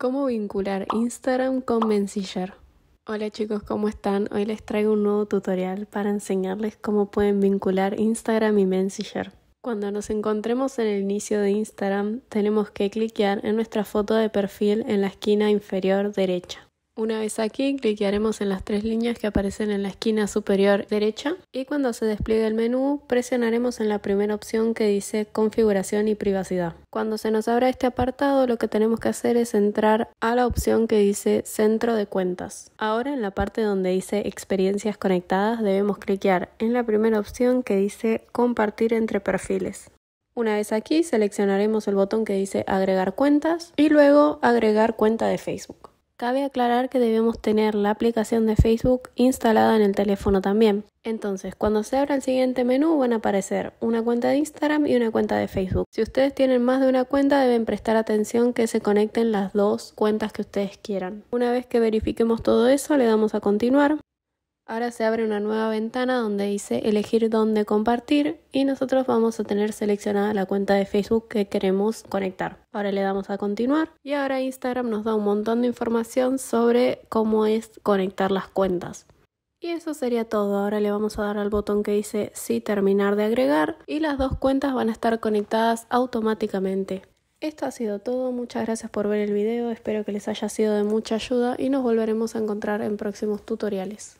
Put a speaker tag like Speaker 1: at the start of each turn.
Speaker 1: ¿Cómo vincular Instagram con Messenger? Hola chicos, ¿cómo están? Hoy les traigo un nuevo tutorial para enseñarles cómo pueden vincular Instagram y Messenger. Cuando nos encontremos en el inicio de Instagram, tenemos que cliquear en nuestra foto de perfil en la esquina inferior derecha. Una vez aquí, cliquearemos en las tres líneas que aparecen en la esquina superior derecha y cuando se despliegue el menú, presionaremos en la primera opción que dice Configuración y privacidad. Cuando se nos abra este apartado, lo que tenemos que hacer es entrar a la opción que dice Centro de cuentas. Ahora, en la parte donde dice Experiencias conectadas, debemos cliquear en la primera opción que dice Compartir entre perfiles. Una vez aquí, seleccionaremos el botón que dice Agregar cuentas y luego Agregar cuenta de Facebook. Cabe aclarar que debemos tener la aplicación de Facebook instalada en el teléfono también. Entonces, cuando se abra el siguiente menú van a aparecer una cuenta de Instagram y una cuenta de Facebook. Si ustedes tienen más de una cuenta deben prestar atención que se conecten las dos cuentas que ustedes quieran. Una vez que verifiquemos todo eso le damos a continuar Ahora se abre una nueva ventana donde dice elegir dónde compartir y nosotros vamos a tener seleccionada la cuenta de Facebook que queremos conectar. Ahora le damos a continuar y ahora Instagram nos da un montón de información sobre cómo es conectar las cuentas. Y eso sería todo. Ahora le vamos a dar al botón que dice sí terminar de agregar y las dos cuentas van a estar conectadas automáticamente. Esto ha sido todo, muchas gracias por ver el video, espero que les haya sido de mucha ayuda y nos volveremos a encontrar en próximos tutoriales.